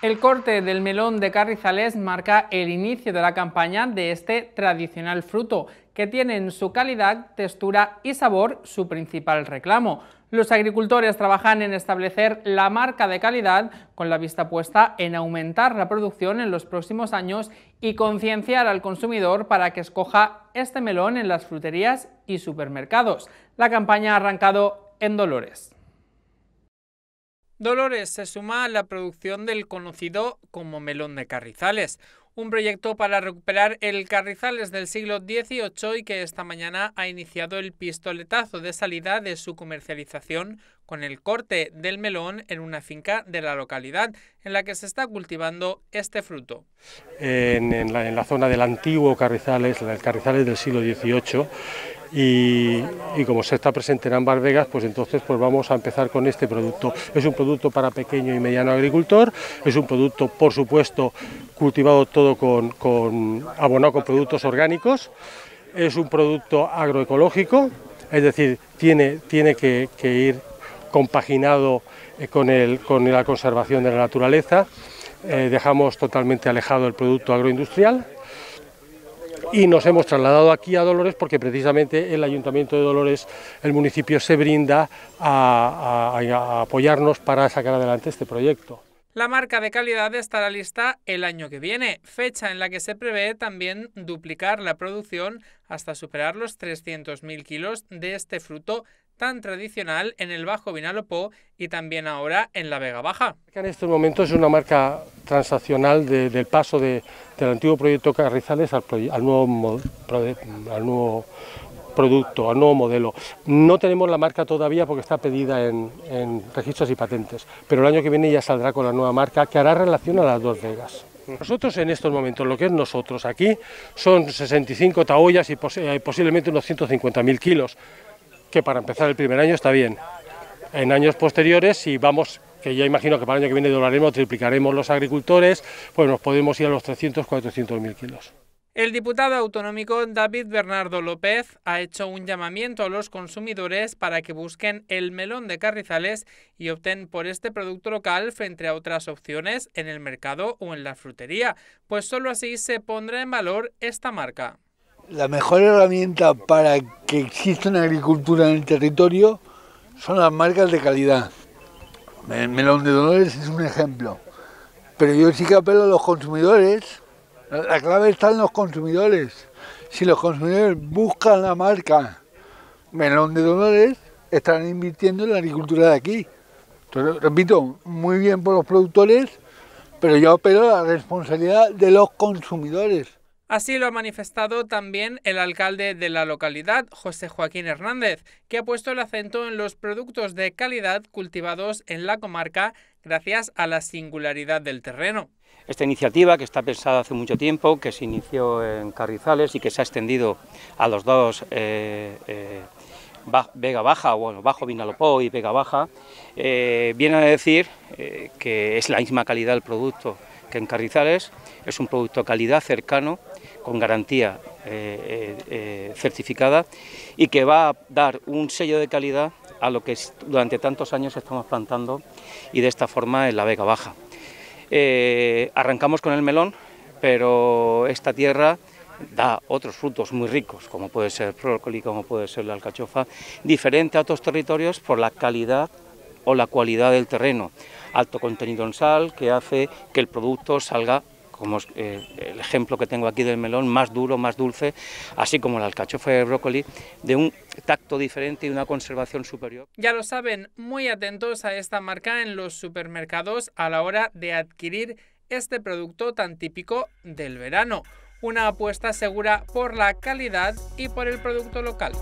El corte del melón de Carrizales marca el inicio de la campaña de este tradicional fruto, que tiene en su calidad, textura y sabor su principal reclamo. Los agricultores trabajan en establecer la marca de calidad con la vista puesta en aumentar la producción en los próximos años y concienciar al consumidor para que escoja este melón en las fruterías y supermercados. La campaña ha arrancado en Dolores. Dolores se suma a la producción del conocido como Melón de Carrizales, un proyecto para recuperar el Carrizales del siglo XVIII y que esta mañana ha iniciado el pistoletazo de salida de su comercialización con el corte del melón en una finca de la localidad en la que se está cultivando este fruto. En, la, la, zona del antiguo Carrizales, el Carrizales del siglo XVIII, y, como se está presente en ambas vegas, pues entonces pues vamos a empezar con este producto. Es un producto para pequeño y mediano agricultor, es un producto por supuesto cultivado todo con, abonado con productos orgánicos, es un producto agroecológico, es decir, tiene, que, ir compaginado eh, con, la conservación de la naturaleza. Eh, dejamos totalmente alejado el producto agroindustrial y nos hemos trasladado aquí a Dolores porque precisamente el Ayuntamiento de Dolores, el municipio se brinda a, apoyarnos para sacar adelante este proyecto. La marca de calidad estará lista el año que viene, fecha en la que se prevé también duplicar la producción hasta superar los 300.000 kilos de este fruto tan tradicional en el Bajo Vinalopó y también ahora en la Vega Baja. En estos momentos es una marca transaccional del paso del antiguo proyecto Carrizales al, nuevo producto, al nuevo modelo. No tenemos la marca todavía porque está pedida en, registros y patentes, pero el año que viene ya saldrá con la nueva marca que hará relación a las dos Vegas. Nosotros en estos momentos, lo que es nosotros aquí, son 65 taollas y eh, posiblemente unos 150.000 kilos que para empezar el primer año está bien. En años posteriores, si vamos que ya imagino que para el año que viene doblaremos, triplicaremos los agricultores, pues nos podemos ir a los 300, 400 mil kilos. El diputado autonómico David Bernardo López ha hecho un llamamiento a los consumidores para que busquen el melón de Carrizales y opten por este producto local frente a otras opciones en el mercado o en la frutería, pues solo así se pondrá en valor esta marca la mejor herramienta para que exista una agricultura en el territorio son las marcas de calidad. Melón de Dolores es un ejemplo. Pero yo sí que apelo a los consumidores. La clave está en los consumidores. Si los consumidores buscan la marca Melón de Dolores, estarán invirtiendo en la agricultura de aquí. repito, muy bien por los productores, pero yo apelo a la responsabilidad de los consumidores. Así lo ha manifestado también el alcalde de la localidad, José Joaquín Hernández, que ha puesto el acento en los productos de calidad cultivados en la comarca gracias a la singularidad del terreno. Esta iniciativa, que está pensada hace mucho tiempo, que se inició en Carrizales y que se ha extendido a los dos eh, eh, Vega Baja, bueno, Bajo Vinalopó y Vega Baja, eh, viene a decir que es la misma calidad del producto que en Carrizales es un producto calidad cercano, con garantía eh, eh, eh, certificada y que va a dar un sello de calidad a lo que durante tantos años estamos plantando y de esta forma en la Vega Baja. arrancamos con el melón, pero esta tierra da otros frutos muy ricos, como puede ser el brócoli, como puede ser la alcachofa, diferente a otros territorios por la calidad o la cualidad del terreno. Alto contenido en sal que hace que el producto salga como eh, el ejemplo que tengo aquí del melón, más duro, más dulce, así como el alcachofa y el brócoli, de un tacto diferente y una conservación superior. Ya lo saben, muy atentos a esta marca en los supermercados a la hora de adquirir este producto tan típico del verano. Una apuesta segura por la calidad y por el producto local.